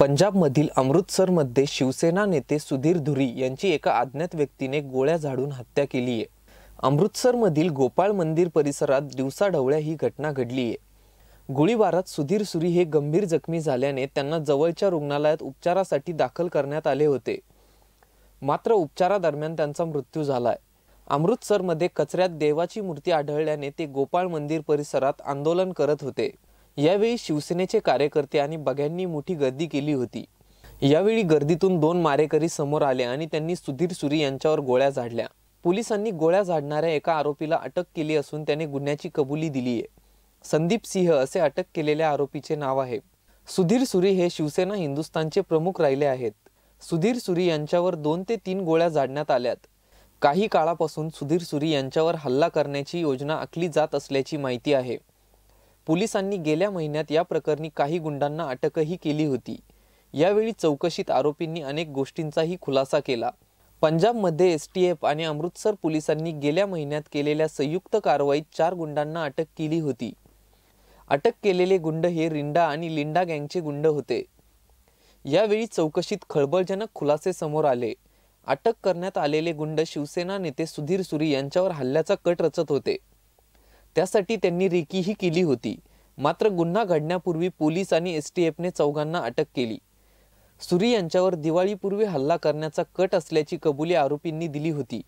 पंजाबमधील अमृतसरमध्ये शिवसेना नेते सुधीर धुरी यांची एका अज्ञात व्यक्तीने गोळ्या झाडून हत्या केली आहे अमृतसरमधील गोपाळ मंदिर परिसरात दिवसाढवळ्या ही घटना घडली आहे गोळीबारात सुधीर सुरी हे गंभीर जखमी झाल्याने त्यांना जवळच्या रुग्णालयात उपचारासाठी दाखल करण्यात आले होते मात्र उपचारादरम्यान त्यांचा मृत्यू झालाय अमृतसरमध्ये कचऱ्यात देवाची मूर्ती आढळल्याने ते गोपाळ मंदिर परिसरात आंदोलन करत होते यावेळी शिवसेनेचे कार्यकर्ते आणि बघ्यांनी मोठी गर्दी केली होती यावेळी गर्दीतून दोन मारेकरी समोर आले आणि त्यांनी सुधीर सुरी यांच्यावर गोळ्या झाडल्या पोलिसांनी गोळ्या झाडणाऱ्या एका आरोपीला अटक केली असून त्याने गुन्ह्याची कबुली दिली आहे संदीप सिंह असे अटक केलेल्या आरोपीचे नाव आहे सुधीर सुरी हे शिवसेना हिंदुस्थानचे प्रमुख राहिले आहेत सुधीर सुरी यांच्यावर दोन ते तीन गोळ्या झाडण्यात आल्यात काही काळापासून सुधीर सुरी यांच्यावर हल्ला करण्याची योजना आखली जात असल्याची माहिती आहे पोलिसांनी गेल्या महिन्यात या प्रकरणी काही गुंडांना अटकही केली होती यावेळी चौकशीत आरोपींनी अनेक गोष्टींचाही खुलासा केला पंजाबमध्ये एस टी एफ आणि अमृतसर पोलिसांनी गेल्या महिन्यात केलेल्या संयुक्त कारवाईत चार गुंडांना अटक केली होती अटक केलेले गुंड हे रिंडा आणि लिंडा गँगचे गुंड होते यावेळी चौकशीत खळबळजनक खुलासे समोर आले अटक करण्यात आलेले गुंड शिवसेना नेते सुधीर सुरी यांच्यावर हल्ल्याचा कट रचत होते त्यासाठी त्यांनी रेकीही केली होती मात्र गुन्हा घडण्यापूर्वी पोलीस आणि एस टी एफने चौघांना अटक केली सुरी यांच्यावर दिवाळीपूर्वी हल्ला करण्याचा कट असल्याची कबुली आरोपींनी दिली होती